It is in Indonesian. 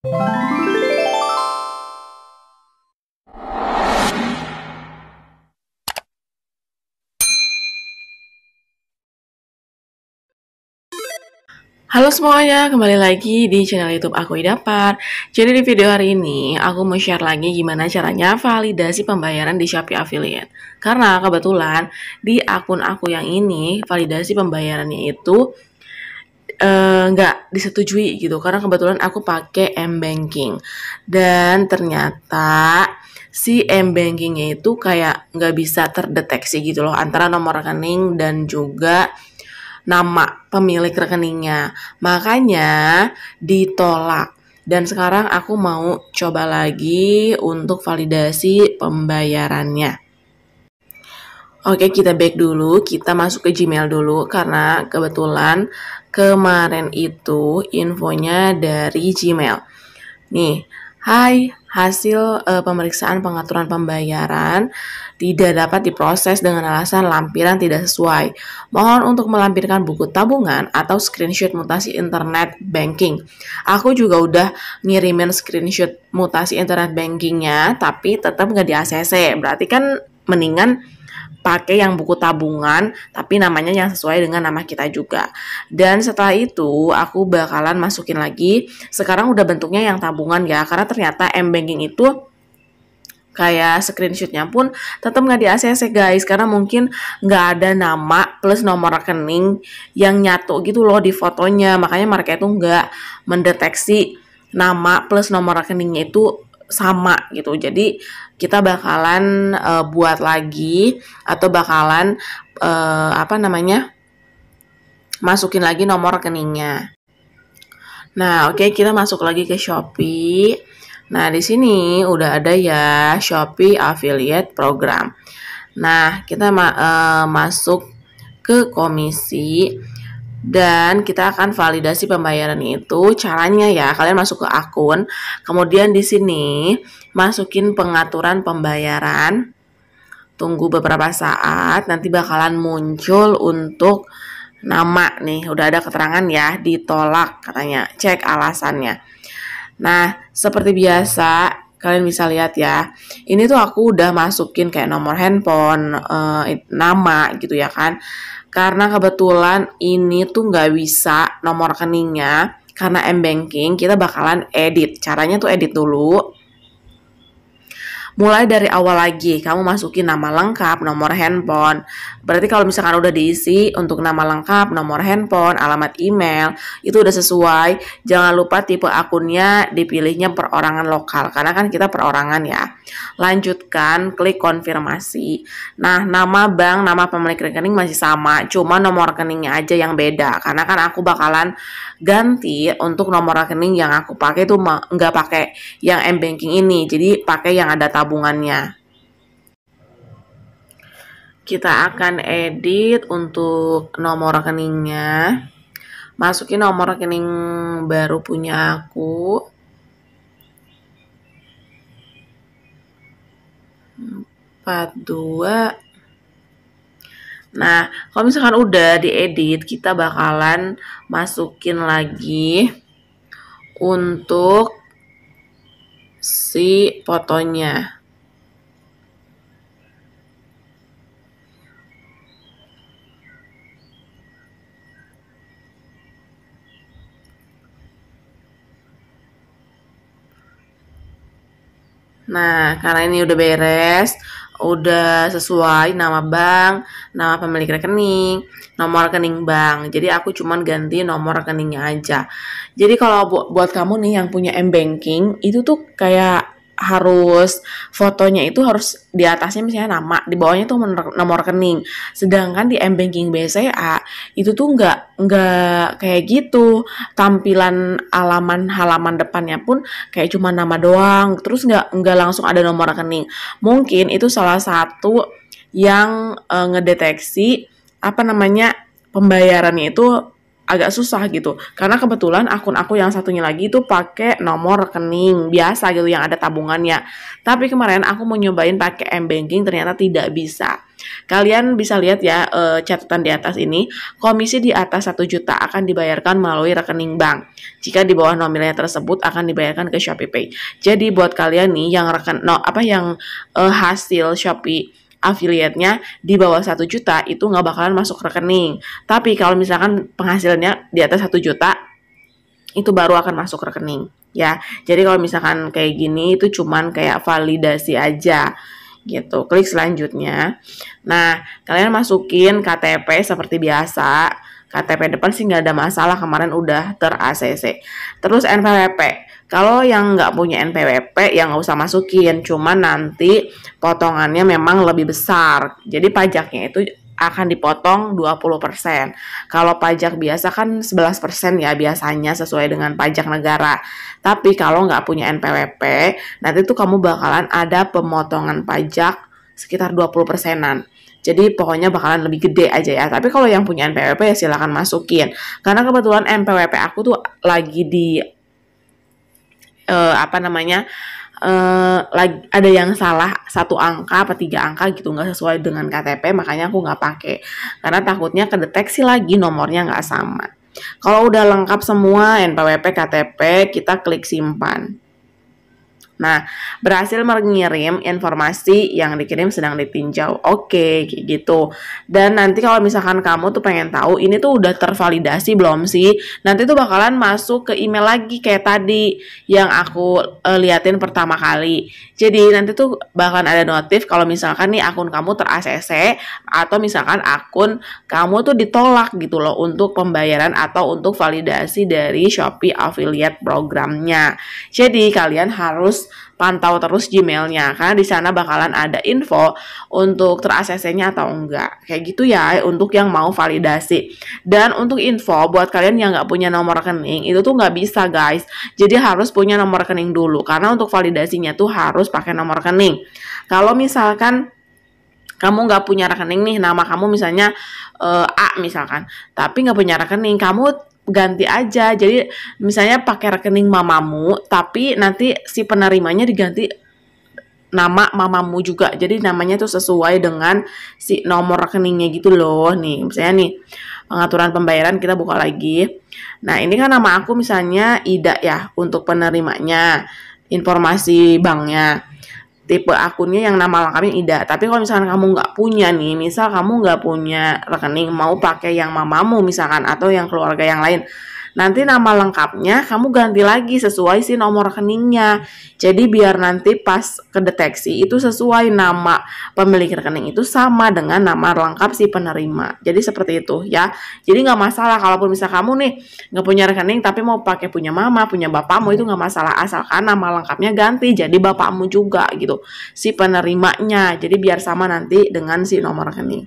Halo semuanya, kembali lagi di channel YouTube aku Idapar. Jadi di video hari ini aku mau share lagi gimana caranya validasi pembayaran di Shopee Affiliate. Karena kebetulan di akun aku yang ini validasi pembayarannya itu Eh, nggak uh, disetujui gitu karena kebetulan aku pakai m banking dan ternyata si m bankingnya itu kayak nggak bisa terdeteksi gitu loh antara nomor rekening dan juga nama pemilik rekeningnya makanya ditolak dan sekarang aku mau coba lagi untuk validasi pembayarannya. Oke, kita back dulu. Kita masuk ke Gmail dulu karena kebetulan kemarin itu infonya dari Gmail. Nih, hai, hasil uh, pemeriksaan pengaturan pembayaran tidak dapat diproses dengan alasan lampiran tidak sesuai. Mohon untuk melampirkan buku tabungan atau screenshot mutasi internet banking. Aku juga udah ngirimin screenshot mutasi internet bankingnya, tapi tetap nggak di ACC. Berarti kan mendingan pakai yang buku tabungan tapi namanya yang sesuai dengan nama kita juga. Dan setelah itu aku bakalan masukin lagi. Sekarang udah bentuknya yang tabungan ya karena ternyata M banking itu kayak screenshotnya pun tetap nggak di ACC guys karena mungkin nggak ada nama plus nomor rekening yang nyatu gitu loh di fotonya makanya mereka itu nggak mendeteksi nama plus nomor rekeningnya itu sama gitu. Jadi kita bakalan uh, buat lagi atau bakalan uh, apa namanya? masukin lagi nomor rekeningnya. Nah, oke okay, kita masuk lagi ke Shopee. Nah, di sini udah ada ya Shopee Affiliate Program. Nah, kita ma uh, masuk ke komisi dan kita akan validasi pembayaran itu caranya ya kalian masuk ke akun kemudian di sini masukin pengaturan pembayaran tunggu beberapa saat nanti bakalan muncul untuk nama nih udah ada keterangan ya ditolak katanya cek alasannya nah seperti biasa kalian bisa lihat ya ini tuh aku udah masukin kayak nomor handphone e, nama gitu ya kan karena kebetulan ini tuh nggak bisa nomor rekeningnya karena m-banking kita bakalan edit caranya tuh edit dulu mulai dari awal lagi kamu masukin nama lengkap nomor handphone berarti kalau misalkan udah diisi untuk nama lengkap nomor handphone alamat email itu udah sesuai jangan lupa tipe akunnya dipilihnya perorangan lokal karena kan kita perorangan ya lanjutkan klik konfirmasi nah nama bank nama pemilik rekening masih sama cuma nomor rekeningnya aja yang beda karena kan aku bakalan ganti untuk nomor rekening yang aku pakai itu nggak pakai yang m banking ini jadi pakai yang ada tabung tabungannya. Kita akan edit untuk nomor rekeningnya. Masukin nomor rekening baru punya aku. Empat, dua. Nah, kalau misalkan udah diedit, kita bakalan masukin lagi untuk si fotonya. Nah, karena ini udah beres, udah sesuai nama bank, nama pemilik rekening, nomor rekening bank. Jadi aku cuman ganti nomor rekeningnya aja. Jadi kalau buat kamu nih yang punya M banking, itu tuh kayak harus fotonya itu harus di atasnya misalnya nama, di bawahnya tuh nomor rekening. Sedangkan di M banking BCA itu tuh nggak nggak kayak gitu. Tampilan alaman halaman depannya pun kayak cuma nama doang, terus nggak nggak langsung ada nomor rekening. Mungkin itu salah satu yang uh, ngedeteksi apa namanya pembayarannya itu agak susah gitu karena kebetulan akun aku yang satunya lagi itu pakai nomor rekening biasa gitu yang ada tabungannya tapi kemarin aku mau nyobain pakai m banking ternyata tidak bisa kalian bisa lihat ya e, catatan di atas ini komisi di atas 1 juta akan dibayarkan melalui rekening bank jika di bawah nominalnya tersebut akan dibayarkan ke Shopee Pay jadi buat kalian nih yang reken no apa yang e, hasil Shopee Affiliate-nya di bawah 1 juta itu nggak bakalan masuk rekening. Tapi kalau misalkan penghasilannya di atas 1 juta, itu baru akan masuk rekening ya. Jadi kalau misalkan kayak gini itu cuman kayak validasi aja gitu. Klik selanjutnya. Nah, kalian masukin KTP seperti biasa KTP depan sih nggak ada masalah kemarin udah ter ACC. Terus NPWP. Kalau yang nggak punya NPWP yang nggak usah masukin, cuma nanti potongannya memang lebih besar. Jadi pajaknya itu akan dipotong 20%. Kalau pajak biasa kan 11% ya biasanya sesuai dengan pajak negara. Tapi kalau nggak punya NPWP, nanti tuh kamu bakalan ada pemotongan pajak sekitar 20 persenan. Jadi pokoknya bakalan lebih gede aja ya. Tapi kalau yang punya NPWP ya silahkan masukin. Karena kebetulan NPWP aku tuh lagi di uh, apa namanya uh, eh, lagi ada yang salah satu angka apa tiga angka gitu nggak sesuai dengan KTP makanya aku nggak pakai karena takutnya kedeteksi lagi nomornya nggak sama. Kalau udah lengkap semua NPWP KTP kita klik simpan. Nah, berhasil mengirim informasi yang dikirim sedang ditinjau. Oke, okay, gitu. Dan nanti kalau misalkan kamu tuh pengen tahu ini tuh udah tervalidasi belum sih? Nanti tuh bakalan masuk ke email lagi kayak tadi yang aku uh, liatin pertama kali. Jadi nanti tuh bakalan ada notif kalau misalkan nih akun kamu ter-ACC atau misalkan akun kamu tuh ditolak gitu loh untuk pembayaran atau untuk validasi dari Shopee Affiliate programnya. Jadi kalian harus pantau terus Gmailnya karena di sana bakalan ada info untuk teraksesnya atau enggak. Kayak gitu ya untuk yang mau validasi. Dan untuk info buat kalian yang nggak punya nomor rekening itu tuh nggak bisa guys. Jadi harus punya nomor rekening dulu karena untuk validasinya tuh harus pakai nomor rekening. Kalau misalkan kamu nggak punya rekening nih nama kamu misalnya uh, A misalkan tapi nggak punya rekening kamu ganti aja. Jadi misalnya pakai rekening mamamu, tapi nanti si penerimanya diganti nama mamamu juga. Jadi namanya tuh sesuai dengan si nomor rekeningnya gitu loh. Nih, misalnya nih pengaturan pembayaran kita buka lagi. Nah, ini kan nama aku misalnya Ida ya untuk penerimanya, informasi banknya tipe akunnya yang nama lengkapnya Ida. Tapi kalau misalkan kamu nggak punya nih, misal kamu nggak punya rekening mau pakai yang mamamu misalkan atau yang keluarga yang lain, Nanti nama lengkapnya kamu ganti lagi sesuai si nomor rekeningnya. Jadi biar nanti pas kedeteksi itu sesuai nama pemilik rekening itu sama dengan nama lengkap si penerima. Jadi seperti itu ya. Jadi nggak masalah kalaupun bisa kamu nih nggak punya rekening tapi mau pakai punya mama, punya bapakmu itu nggak masalah asalkan nama lengkapnya ganti jadi bapakmu juga gitu. Si penerimanya. Jadi biar sama nanti dengan si nomor rekening.